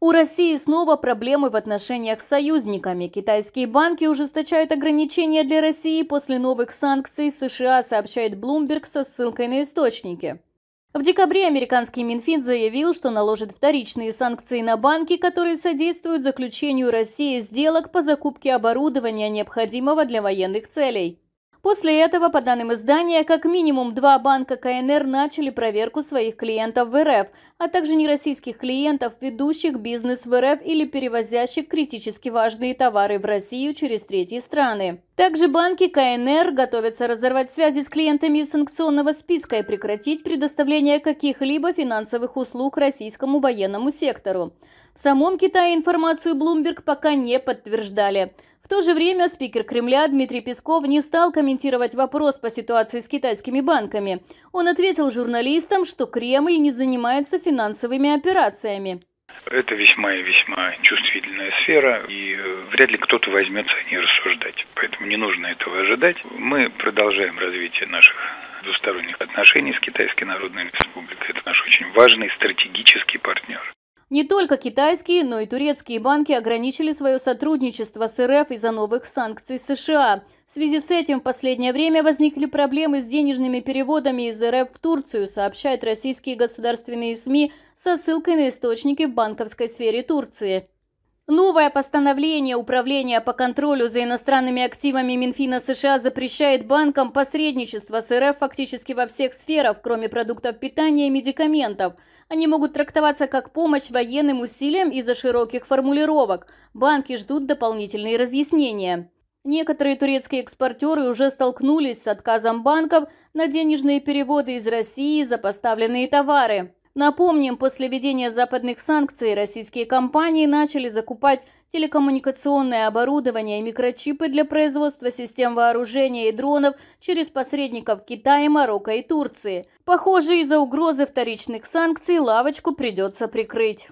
У России снова проблемы в отношениях с союзниками. Китайские банки ужесточают ограничения для России после новых санкций США, сообщает Bloomberg со ссылкой на источники. В декабре американский Минфин заявил, что наложит вторичные санкции на банки, которые содействуют заключению России сделок по закупке оборудования, необходимого для военных целей. После этого, по данным издания, как минимум два банка КНР начали проверку своих клиентов в РФ, а также нероссийских клиентов, ведущих бизнес в РФ или перевозящих критически важные товары в Россию через третьи страны. Также банки КНР готовятся разорвать связи с клиентами из санкционного списка и прекратить предоставление каких-либо финансовых услуг российскому военному сектору. В самом Китае информацию Bloomberg пока не подтверждали. В то же время спикер Кремля Дмитрий Песков не стал комментировать вопрос по ситуации с китайскими банками. Он ответил журналистам, что Кремль не занимается финансовыми операциями. Это весьма и весьма чувствительная сфера, и э, вряд ли кто-то возьмется о ней рассуждать. Поэтому не нужно этого ожидать. Мы продолжаем развитие наших двусторонних отношений с Китайской Народной Республикой. Это наш очень важный стратегический партнер. Не только китайские, но и турецкие банки ограничили свое сотрудничество с РФ из-за новых санкций США. В связи с этим в последнее время возникли проблемы с денежными переводами из РФ в Турцию, сообщают российские государственные СМИ со ссылкой на источники в банковской сфере Турции. Новое постановление Управления по контролю за иностранными активами Минфина США запрещает банкам посредничество с РФ фактически во всех сферах, кроме продуктов питания и медикаментов. Они могут трактоваться как помощь военным усилиям из-за широких формулировок. Банки ждут дополнительные разъяснения. Некоторые турецкие экспортеры уже столкнулись с отказом банков на денежные переводы из России за поставленные товары. Напомним, после введения западных санкций российские компании начали закупать телекоммуникационное оборудование и микрочипы для производства систем вооружения и дронов через посредников Китая, Марокко и Турции. Похоже, из-за угрозы вторичных санкций лавочку придется прикрыть.